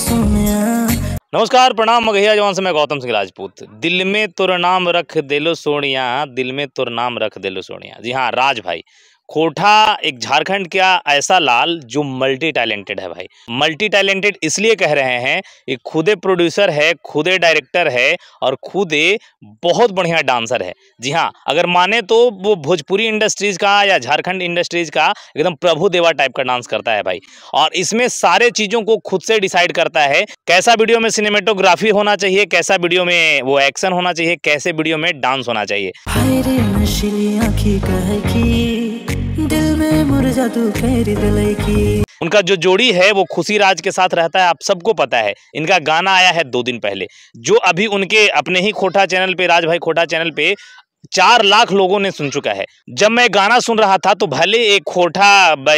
नमस्कार प्रणाम मगहिया जवान से मैं गौतम सिंह राजपूत दिल में तुर नाम रख दे लो सोनिया दिल में तुर नाम रख दे लो सोनिया जी हाँ राज भाई कोठा एक झारखंड का ऐसा लाल जो मल्टी टैलेंटेड है भाई मल्टी टैलेंटेड इसलिए कह रहे हैं ये खुदे प्रोड्यूसर है खुदे डायरेक्टर है और खुदे बहुत बढ़िया डांसर है जी हाँ अगर माने तो वो भोजपुरी इंडस्ट्रीज़ का या झारखंड इंडस्ट्रीज़ का एकदम प्रभु देवा टाइप का डांस करता है भाई और इसमें सारे चीज़ों को खुद से डिसाइड करता है कैसा वीडियो में सिनेमेटोग्राफी होना चाहिए कैसा वीडियो में वो एक्शन होना चाहिए कैसे वीडियो में डांस होना चाहिए दिल में मुरझा तू खैर दिलाई की उनका जो जोड़ी है वो खुशी राज के साथ रहता है आप सबको पता है इनका गाना आया है दो दिन पहले जो अभी उनके अपने ही खोटा चैनल पे राज भाई खोटा चैनल पे चार लाख लोगों ने सुन चुका है जब मैं गाना सुन रहा था तो भले एक खोटा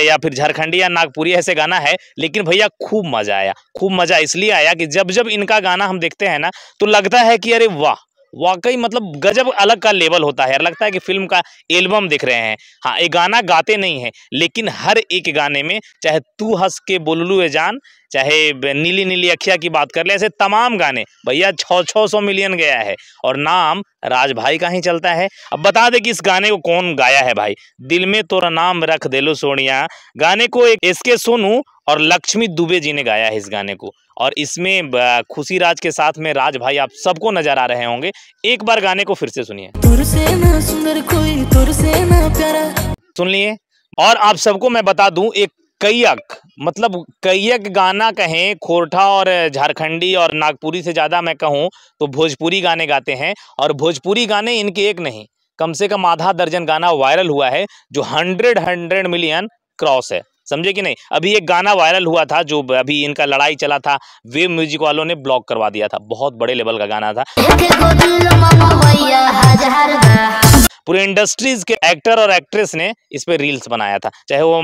या फिर झारखंडी या नागपुरी ऐसे गाना है लेकिन भैया खूब मजा आया खूब मजा इसलिए आया कि जब जब इनका गाना हम देखते हैं ना तो लगता है कि अरे वाह वाकई मतलब गजब अलग का लेवल होता है लगता है कि फिल्म का एल्बम देख रहे हैं हाँ ये गाना गाते नहीं हैं लेकिन हर एक गाने में चाहे तू हंस के बोलू ए जान चाहे नीली नीली अखिया की बात कर ले ऐसे तमाम गाने भैया छः छः सौ मिलियन गया है और नाम राज भाई का ही चलता है अब बता दे कि इस गाने को कौन गाया है भाई दिल में तोरा नाम रख दे लो सोनिया गाने को एक एस के सोनू और लक्ष्मी दुबे जी ने गाया है इस गाने को और इसमें खुशी राज के साथ में राज भाई आप सबको नजर आ रहे होंगे एक बार गाने को फिर से सुनिए सुन लिए और आप सबको मैं बता दूं एक कैयक मतलब कैयक गाना कहें खोरठा और झारखंडी और नागपुरी से ज़्यादा मैं कहूँ तो भोजपुरी गाने गाते हैं और भोजपुरी गाने इनके एक नहीं कम से कम आधा दर्जन गाना वायरल हुआ है जो हंड्रेड हंड्रेड मिलियन क्रॉस है समझे कि नहीं अभी एक गाना वायरल हुआ था जो अभी इनका लड़ाई चला था वे म्यूजिक वालों ने ब्लॉक करवा दिया था बहुत बड़े लेवल का गाना था पूरे इंडस्ट्रीज के एक्टर और एक्ट्रेस ने इस पर रील्स बनाया था चाहे वो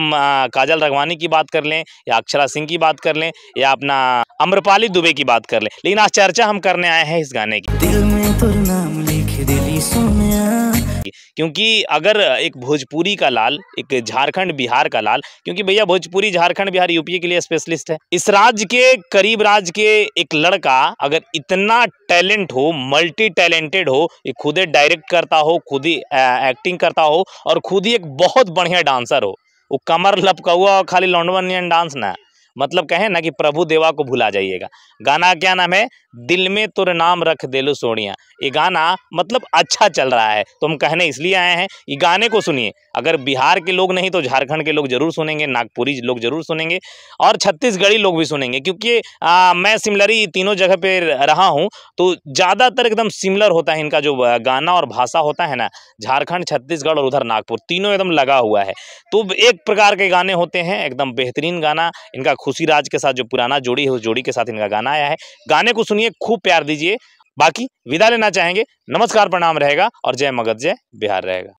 काजल रघवानी की बात कर लें या अक्षरा सिंह की बात कर लें या अपना अम्रपाली दुबे की बात कर लें लेकिन आज चर्चा हम करने आए हैं इस गाने की दिल में तो नाम लिख दिली क्योंकि अगर एक भोजपुरी का लाल एक झारखंड बिहार का लाल क्योंकि भैया भोजपुरी झारखंड बिहार यूपी के लिए स्पेशलिस्ट है इस राज्य के करीब राज्य के एक लड़का अगर इतना टैलेंट हो मल्टी टैलेंटेड हो ये खुद ही डायरेक्ट करता हो खुद ही एक्टिंग करता हो और खुद ही एक बहुत बढ़िया डांसर हो वो कमर लपका हुआ खाली लॉन्डवनियन डांस ना मतलब कहें ना कि प्रभु देवा को भुला जाइएगा गाना क्या नाम है दिल में तुर नाम रख दे लो सोनिया ये गाना मतलब अच्छा चल रहा है तो हम कहने इसलिए आए हैं ये गाने को सुनिए अगर बिहार के लोग नहीं तो झारखंड के लोग जरूर सुनेंगे नागपुरी लोग जरूर सुनेंगे और छत्तीसगढ़ी लोग भी सुनेंगे क्योंकि आ, मैं सिमिलरी तीनों जगह पे रहा हूँ तो ज़्यादातर एकदम सिमिलर होता है इनका जो गाना और भाषा होता है ना झारखंड छत्तीसगढ़ और उधर नागपुर तीनों एकदम लगा हुआ है तो एक प्रकार के गाने होते हैं एकदम बेहतरीन गाना इनका खुशी राज के साथ जो पुराना जोड़ी है उस जोड़ी के साथ इनका गाना आया है गाने को सुनिए सुनिए खूब प्यार दीजिए बाकी विदा लेना चाहेंगे नमस्कार प्रणाम रहेगा और जय मगध जय बिहार रहेगा